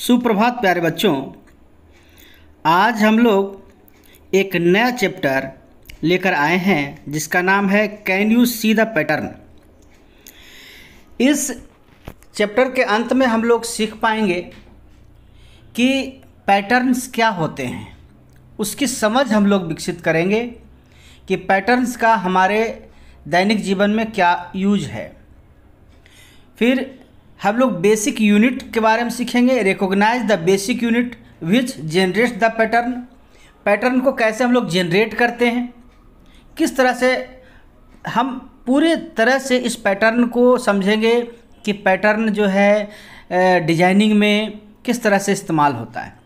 सुप्रभात प्यारे बच्चों आज हम लोग एक नया चैप्टर लेकर आए हैं जिसका नाम है can you see the pattern इस चैप्टर के अंत में हम लोग सीख पाएंगे कि पैटर्न्स क्या होते हैं उसकी समझ हम लोग विकसित करेंगे कि पैटर्न्स का हमारे दैनिक जीवन में क्या यूज है फिर हम लोग बेसिक यूनिट के बारे में सीखेंगे recognise the basic unit which generate the pattern pattern को कैसे हम लोग जेनरेट करते हैं किस तरह से हम पूरे तरह से इस पैटर्न को समझेंगे कि पैटर्न जो है डिजाइनिंग में किस तरह से इस्तेमाल होता है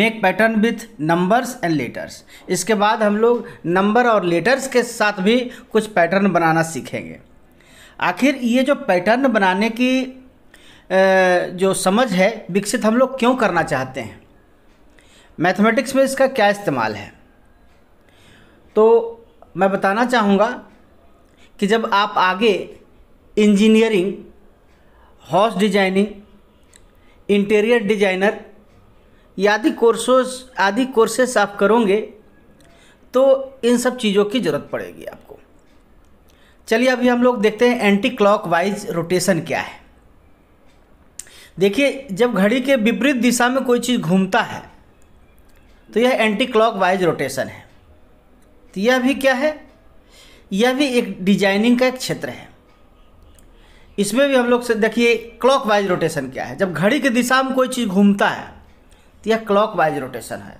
make pattern with numbers and letters इसके बाद हम लोग नंबर और लेटर्स के साथ भी कुछ पैटर्न बनाना सीखेंगे आखिर ये जो पैटर्न बनाने की जो समझ है विकसित हम लोग क्यों करना चाहते हैं मैथमेटिक्स में इसका क्या इस्तेमाल है तो मैं बताना चाहूँगा कि जब आप आगे engineering house designing interior designer आदि कोर्सोस आदि कोर्सेस आप करोगे तो इन सब चीज़ों की ज़रूरत पड़ेगी आपको चलिए अभी हम लोग देखते हैं एंटी क्लॉक वाइज रोटेशन क्या है देखिए जब घड़ी के विपरीत दिशा में कोई चीज़ घूमता है तो यह एंटी क्लॉक वाइज रोटेशन है तो यह भी क्या है यह भी एक डिजाइनिंग का एक क्षेत्र है इसमें भी हम लोग से देखिए क्लॉक वाइज रोटेशन क्या है जब घड़ी की दिशा में कोई चीज़ घूमता है तो यह क्लॉक वाइज रोटेशन है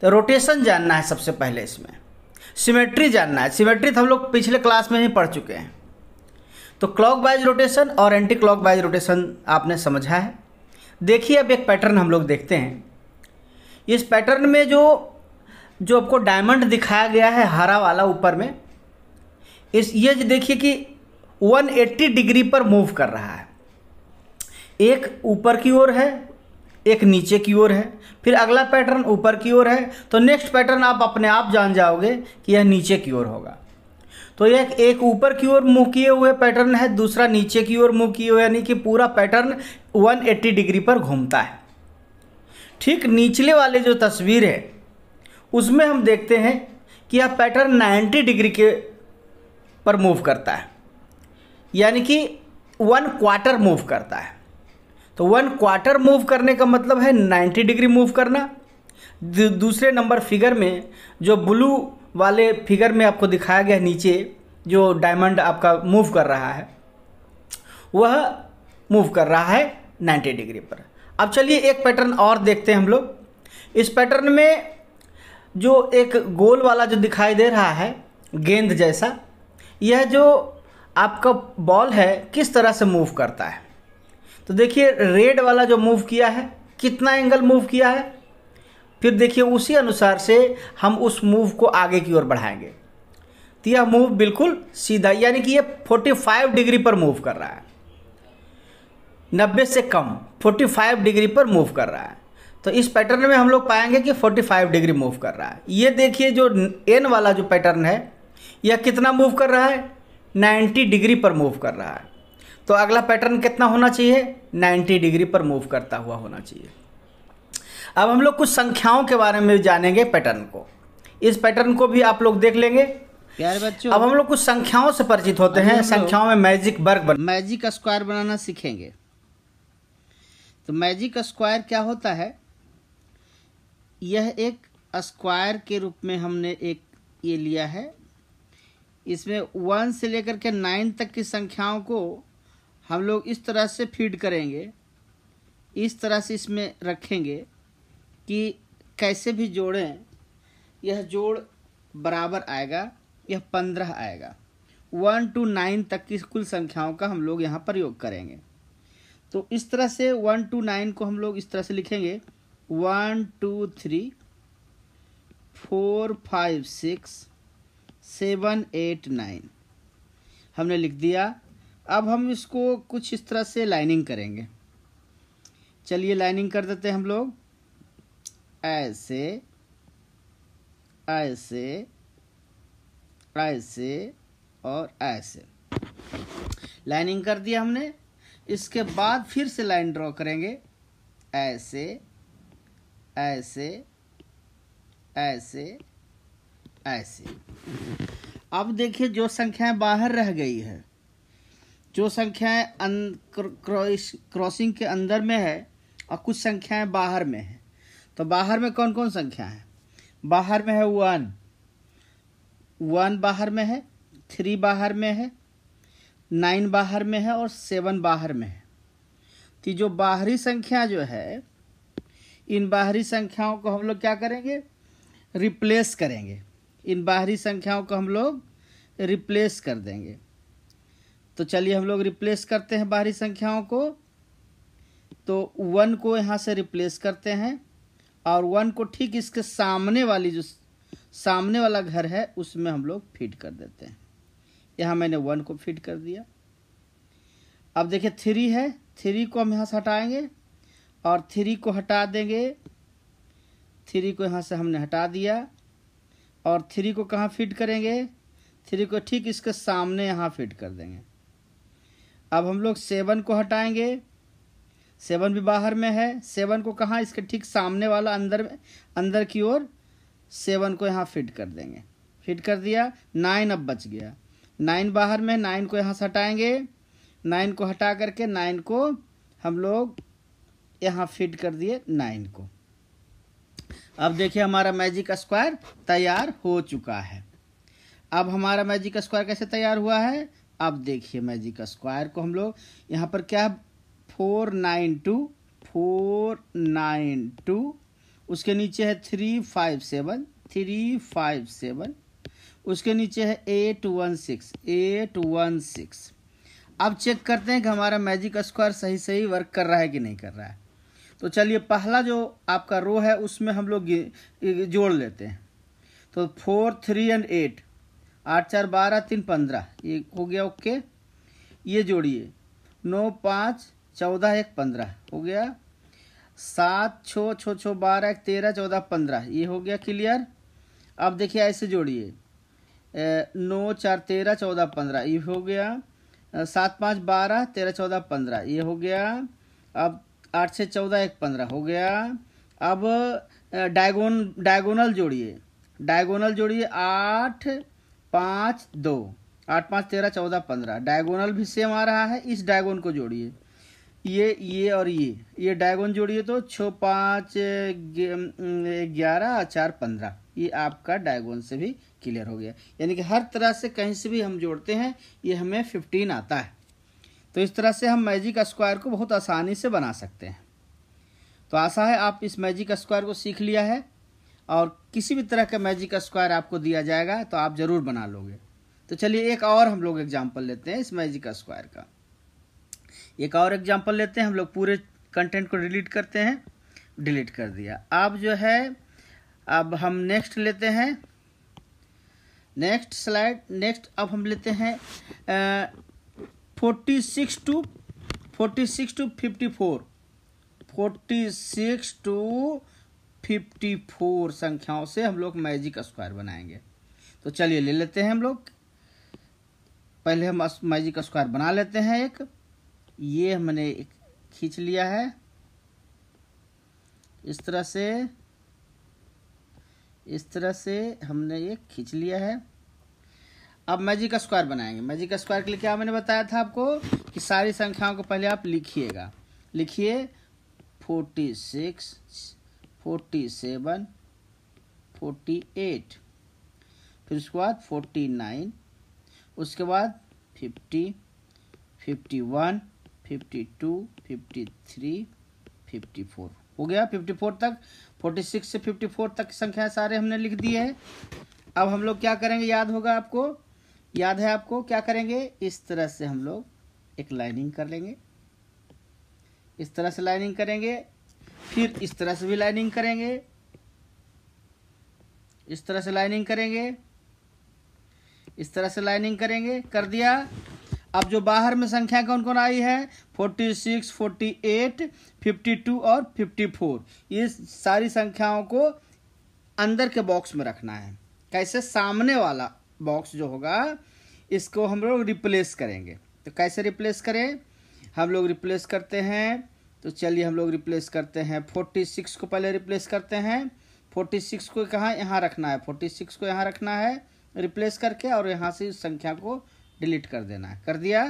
तो रोटेशन जानना है सबसे पहले इसमें सिमेट्री जानना है सिमेट्री तो हम लोग पिछले क्लास में ही पढ़ चुके हैं तो क्लॉक वाइज रोटेशन और एंटी क्लॉक वाइज रोटेशन आपने समझा है देखिए अब एक पैटर्न हम लोग देखते हैं इस पैटर्न में जो जो आपको डायमंड दिखाया गया है हरा वाला ऊपर में इस ये देखिए कि 180 डिग्री पर मूव कर रहा है एक ऊपर की ओर है एक नीचे की ओर है फिर अगला पैटर्न ऊपर की ओर है तो नेक्स्ट पैटर्न आप अपने आप जान जाओगे कि यह नीचे की ओर होगा तो यह एक ऊपर की ओर मुँह किए हुए पैटर्न है दूसरा नीचे की ओर मुँह किए हुए यानी कि पूरा पैटर्न 180 डिग्री पर घूमता है ठीक निचले वाले जो तस्वीर है उसमें हम देखते हैं कि यह पैटर्न 90 डिग्री के पर मूव करता है यानी कि वन क्वार्टर मूव करता है तो वन क्वार्टर मूव करने का मतलब है 90 डिग्री मूव करना दूसरे नंबर फिगर में जो ब्लू वाले फिगर में आपको दिखाया गया नीचे जो डायमंड आपका मूव कर रहा है वह मूव कर रहा है 90 डिग्री पर अब चलिए एक पैटर्न और देखते हैं हम लोग इस पैटर्न में जो एक गोल वाला जो दिखाई दे रहा है गेंद जैसा यह जो आपका बॉल है किस तरह से मूव करता है तो देखिए रेड वाला जो मूव किया है कितना एंगल मूव किया है फिर देखिए उसी अनुसार से हम उस मूव को आगे की ओर बढ़ाएंगे तो यह मूव बिल्कुल सीधा यानी कि यह 45 डिग्री पर मूव कर रहा है 90 से कम 45 डिग्री पर मूव कर रहा है तो इस पैटर्न में हम लोग पाएंगे कि 45 डिग्री मूव कर रहा है ये देखिए जो एन वाला जो पैटर्न है यह कितना मूव कर रहा है 90 डिग्री पर मूव कर रहा है तो अगला पैटर्न कितना होना चाहिए 90 डिग्री पर मूव करता हुआ होना चाहिए अब हम लोग कुछ संख्याओं के बारे में जानेंगे पैटर्न को इस पैटर्न को भी आप लोग देख लेंगे प्यारे बच्चों अब हम लोग कुछ संख्याओं से परिचित होते हैं संख्याओं में मैजिक वर्ग बन मैजिक स्क्वायर बनाना सीखेंगे तो मैजिक स्क्वायर क्या होता है यह एक स्क्वायर के रूप में हमने एक ये लिया है इसमें वन से लेकर के नाइन तक की संख्याओं को हम लोग इस तरह से फीड करेंगे इस तरह से इसमें रखेंगे कि कैसे भी जोड़ें यह जोड़ बराबर आएगा यह पंद्रह आएगा वन टू नाइन तक की कुल संख्याओं का हम लोग यहाँ प्रयोग करेंगे तो इस तरह से वन टू नाइन को हम लोग इस तरह से लिखेंगे one two three four five six seven eight nine हमने लिख दिया अब हम इसको कुछ इस तरह से लाइनिंग करेंगे चलिए लाइनिंग कर देते हैं हम लोग ऐसे ऐसे ऐसे और ऐसे लाइनिंग कर दिया हमने इसके बाद फिर से लाइन ड्रॉ करेंगे ऐसे ऐसे ऐसे ऐसे अब देखिए जो संख्याएं बाहर रह गई है जो संख्याएं अं-, क्रॉसिंग के अंदर में है और कुछ संख्याएं बाहर में है तो बाहर में कौन कौन संख्या है बाहर में है वन वन बाहर में है थ्री बाहर में है नाइन बाहर में है और सेवन बाहर में है तो जो बाहरी संख्या जो है इन बाहरी संख्याओं को हम लोग क्या करेंगे रिप्लेस करेंगे इन बाहरी संख्याओं को हम लोग रिप्लेस कर देंगे तो चलिए हम लोग रिप्लेस करते हैं बाहरी संख्याओं को तो वन को यहाँ से रिप्लेस करते हैं और वन को ठीक इसके सामने वाली जो सामने वाला घर है उसमें हम लोग फिट कर देते हैं यहाँ मैंने वन को फिट कर दिया अब देखिए थ्री है थ्री को हम यहाँ से हटाएंगे और थ्री को हटा देंगे थ्री को यहाँ से हमने हटा दिया और थ्री को कहाँ फिट करेंगे थ्री को ठीक इसके सामने यहाँ फिट कर देंगे अब हम लोग सेवन को हटाएंगे सेवन भी बाहर में है सेवन को कहाँ इसके ठीक सामने वाला अंदर अंदर की ओर सेवन को यहाँ फिट कर देंगे फिट कर दिया नाइन अब बच गया नाइन बाहर में नाइन को यहाँ से हटाएंगे नाइन को हटा करके नाइन को हम लोग यहाँ फिट कर दिए नाइन को अब देखिए हमारा मैजिक स्क्वायर तैयार हो चुका है अब हमारा मैजिक स्क्वायर कैसे तैयार हुआ है अब देखिए मैजिक स्क्वायर को हम लोग यहाँ पर क्या four nine two four nine two उसके नीचे है three five seven three five seven उसके नीचे है eight one six eight one six अब चेक करते हैं कि हमारा मैजिक स्क्वायर सही सही वर्क कर रहा है कि नहीं कर रहा है तो चलिए पहला जो आपका रो है उसमें हम लोग जोड़ लेते हैं तो फोर थ्री एंड एट आठ चार बारह तीन पंद्रह ये हो गया ओके ये जोड़िए नौ पाँच चौदह एक पंद्रह हो गया सात छः छः छः बारह एक तेरह चौदह पंद्रह ये हो गया क्लियर अब देखिए ऐसे जोड़िए नौ चार तेरह चौदह पंद्रह ये हो गया सात पाँच बारह तेरह चौदह पंद्रह ये हो गया अब आठ छः चौदह एक पंद्रह हो गया अब डायगोन डायगोनल जोड़िए डायगोनल जोड़िए आठ पाँच दो आठ पाँच तेरह चौदह पंद्रह डायगोनल भी सेम आ रहा है इस डायगोन को जोड़िए ये ये और ये ये डायगोन जोड़िए तो छः पाँच ग्यारह चार पंद्रह ये आपका डायगोन से भी क्लियर हो गया यानी कि हर तरह से कहीं से भी हम जोड़ते हैं ये हमें फिफ्टीन आता है तो इस तरह से हम मैजिक स्क्वायर को बहुत आसानी से बना सकते हैं तो आशा है आप इस मैजिक स्क्वायर को सीख लिया है और किसी भी तरह का मैजिक स्क्वायर आपको दिया जाएगा तो आप ज़रूर बना लोगे तो चलिए एक और हम लोग एग्जाम्पल लेते हैं इस मैजिक स्क्वायर का एक और एग्जाम्पल लेते हैं हम लोग पूरे कंटेंट को डिलीट करते हैं डिलीट कर दिया अब जो है अब हम नेक्स्ट लेते हैं नेक्स्ट स्लाइड नेक्स्ट अब हम लेते हैं forty six two forty six two fifty four forty six two 54 संख्याओं से हम लोग मैजिक स्क्वायर बनाएंगे तो चलिए ले लेते हैं हम लोग पहले हम मैजिक स्क्वायर बना लेते हैं एक ये हमने एक खींच लिया है इस तरह से इस तरह से हमने ये खींच लिया है अब मैजिक स्क्वायर बनाएंगे मैजिक स्क्वायर के लिए क्या मैंने बताया था आपको कि सारी संख्याओं को पहले आप लिखिएगा लिखिए forty six forty seven forty eight फिर उसके बाद फोर्टी नाइन उसके बाद fifty fifty one fifty two fifty three fifty four हो गया फिफ्टी फोर तक फोर्टी सिक्स से फिफ्टी फोर तक संख्या सारे हमने लिख दिए है अब हम लोग क्या करेंगे याद होगा आपको याद है आपको क्या करेंगे इस तरह से हम लोग एक लाइनिंग कर लेंगे इस तरह से लाइनिंग करेंगे फिर इस तरह से भी लाइनिंग करेंगे इस तरह से लाइनिंग करेंगे इस तरह से लाइनिंग करेंगे कर दिया अब जो बाहर में संख्या कौन कौन आई है 46, 48, 52 और 54 ये सारी संख्याओं को अंदर के बॉक्स में रखना है कैसे सामने वाला बॉक्स जो होगा इसको हम लोग रिप्लेस करेंगे तो कैसे रिप्लेस करें हम लोग रिप्लेस करते हैं तो चलिए हम लोग रिप्लेस करते हैं फोर्टी सिक्स को पहले रिप्लेस करते हैं फोर्टी सिक्स को कहाँ यहाँ रखना है फोर्टी सिक्स को यहाँ रखना है रिप्लेस करके और यहाँ से इस संख्या को डिलीट कर देना है कर दिया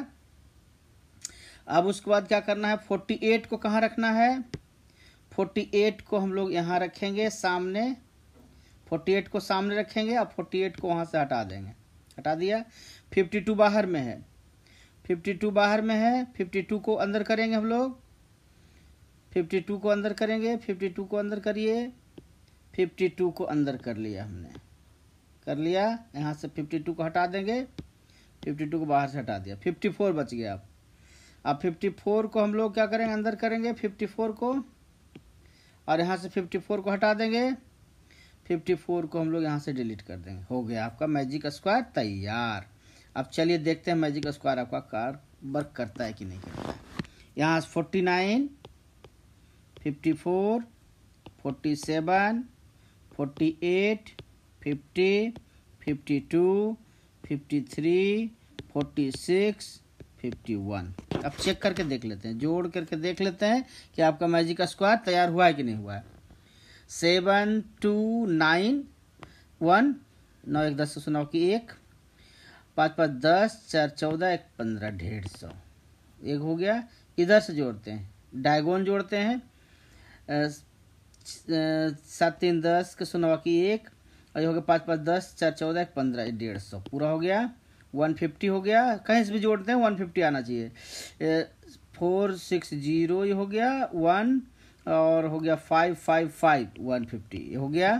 अब उसके बाद क्या करना है फोर्टी एट को कहाँ रखना है फोर्टी एट को हम लोग यहाँ रखेंगे सामने फोर्टी एट को सामने रखेंगे और फोर्टी एट को वहाँ से हटा देंगे हटा दिया फिफ्टी टू बाहर में है फिफ्टी टू बाहर में है फिफ्टी टू को अंदर करेंगे हम लोग फिफ्टी टू को अंदर करेंगे फिफ्टी टू को अंदर करिए फिफ्टी टू को अंदर कर लिया हमने कर लिया यहाँ से फिफ्टी टू को हटा देंगे फिफ्टी टू को बाहर से हटा दिया फिफ्टी फोर बच गया अब अब फिफ्टी फोर को हम लोग क्या करेंगे अंदर करेंगे फिफ्टी फोर को और यहाँ से फिफ्टी फोर को हटा देंगे फिफ्टी फोर को हम लोग यहाँ से डिलीट कर देंगे हो गया आपका मैजिक स्क्वायर तैयार अब चलिए देखते हैं मैजिक स्क्वायर आपका कार वर्क करता है कि नहीं करता है यहाँ forty nine fifty four forty seven forty eight fifty fifty two fifty three forty six fifty one अब चेक करके देख लेते हैं जोड़ करके देख लेते हैं कि आपका मैजिक स्क्वायर तैयार हुआ है कि नहीं हुआ है सेवन टू नाइन वन नौ एक दस सौ नौ की एक पाँच पाँच दस चार चौदह एक पंद्रह डेढ़ सौ एक हो गया इधर से जोड़ते हैं डायगोन जोड़ते हैं सात तीन दस के शून्य बाकी एक और ये हो गया पाँच पाँच दस चार चौदह एक पंद्रह डेढ़ सौ पूरा हो गया वन फिफ्टी हो गया कहीं से भी जोड़ते हैं वन फिफ्टी आना चाहिए फोर सिक्स जीरो ये हो गया वन और हो गया five five five one fifty ये हो गया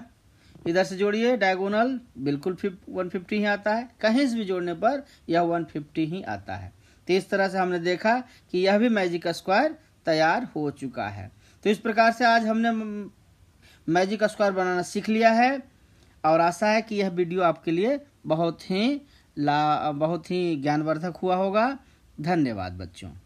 इधर से जोड़िए डायगोनल बिल्कुल फिफ वन फिफ्टी ही आता है कहीं से भी जोड़ने पर यह वन फिफ्टी ही आता है तो इस तरह से हमने देखा कि यह भी मैजिक स्क्वायर तैयार हो चुका है तो इस प्रकार से आज हमने मैजिक स्क्वायर बनाना सीख लिया है और आशा है कि यह वीडियो आपके लिए बहुत ही ला बहुत ही ज्ञानवर्धक हुआ होगा धन्यवाद बच्चों